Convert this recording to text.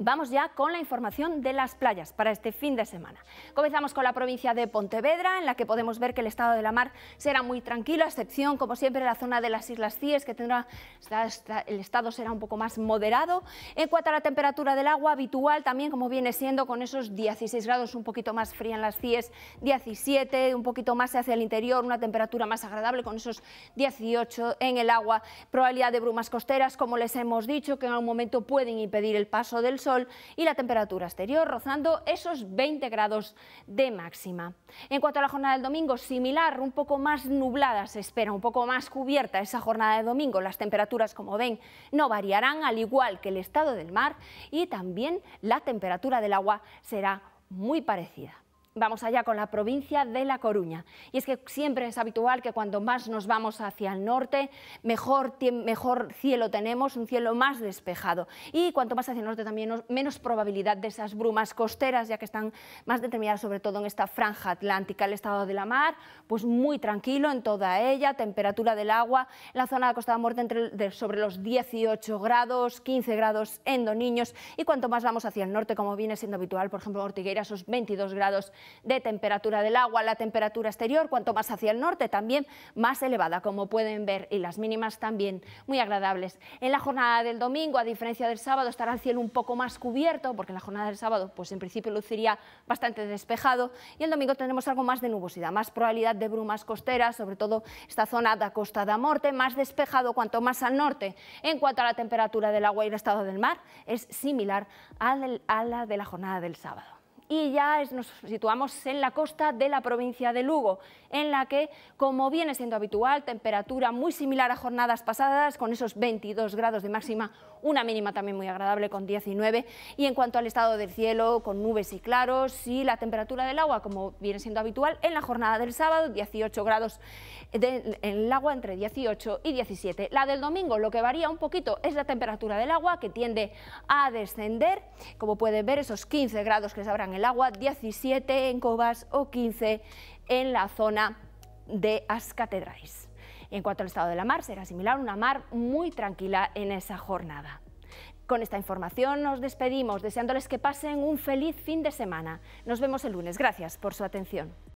Vamos ya con la información de las playas para este fin de semana. Comenzamos con la provincia de Pontevedra, en la que podemos ver que el estado de la mar será muy tranquilo, a excepción, como siempre, la zona de las Islas Cíes, que tendrá el estado será un poco más moderado. En cuanto a la temperatura del agua habitual, también como viene siendo con esos 16 grados, un poquito más fría en las Cíes, 17, un poquito más hacia el interior, una temperatura más agradable con esos 18 en el agua. Probabilidad de brumas costeras, como les hemos dicho, que en algún momento pueden impedir el paso del sol sol y la temperatura exterior rozando esos 20 grados de máxima. En cuanto a la jornada del domingo, similar, un poco más nublada se espera, un poco más cubierta esa jornada de domingo. Las temperaturas, como ven, no variarán, al igual que el estado del mar y también la temperatura del agua será muy parecida. Vamos allá con la provincia de La Coruña. Y es que siempre es habitual que cuanto más nos vamos hacia el norte, mejor, mejor cielo tenemos, un cielo más despejado. Y cuanto más hacia el norte también menos probabilidad de esas brumas costeras, ya que están más determinadas sobre todo en esta franja atlántica. El estado de la mar, pues muy tranquilo en toda ella, temperatura del agua, en la zona de la Costa de la entre, sobre los 18 grados, 15 grados en Doniños. Y cuanto más vamos hacia el norte, como viene siendo habitual, por ejemplo, Ortigueira, esos 22 grados de temperatura del agua, la temperatura exterior, cuanto más hacia el norte también más elevada, como pueden ver, y las mínimas también muy agradables. En la jornada del domingo, a diferencia del sábado, estará el cielo un poco más cubierto, porque en la jornada del sábado, pues en principio luciría bastante despejado, y el domingo tendremos algo más de nubosidad, más probabilidad de brumas costeras, sobre todo esta zona de Costa da Morte, más despejado cuanto más al norte. En cuanto a la temperatura del agua y el estado del mar, es similar a la de la jornada del sábado y ya nos situamos en la costa de la provincia de Lugo, en la que, como viene siendo habitual, temperatura muy similar a jornadas pasadas, con esos 22 grados de máxima, una mínima también muy agradable con 19, y en cuanto al estado del cielo, con nubes y claros, y la temperatura del agua, como viene siendo habitual, en la jornada del sábado, 18 grados en el agua entre 18 y 17. La del domingo, lo que varía un poquito es la temperatura del agua, que tiende a descender, como pueden ver, esos 15 grados que se habrán el agua, 17 en Cobas o 15 en la zona de Ascatedrais. En cuanto al estado de la mar, será similar, una mar muy tranquila en esa jornada. Con esta información nos despedimos, deseándoles que pasen un feliz fin de semana. Nos vemos el lunes. Gracias por su atención.